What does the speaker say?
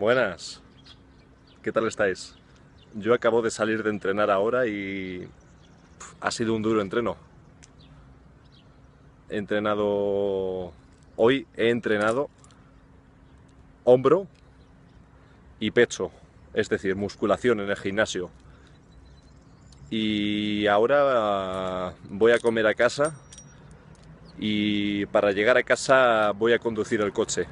Buenas. ¿Qué tal estáis? Yo acabo de salir de entrenar ahora y ha sido un duro entreno. He entrenado... Hoy he entrenado hombro y pecho, es decir, musculación en el gimnasio. Y ahora voy a comer a casa y para llegar a casa voy a conducir el coche.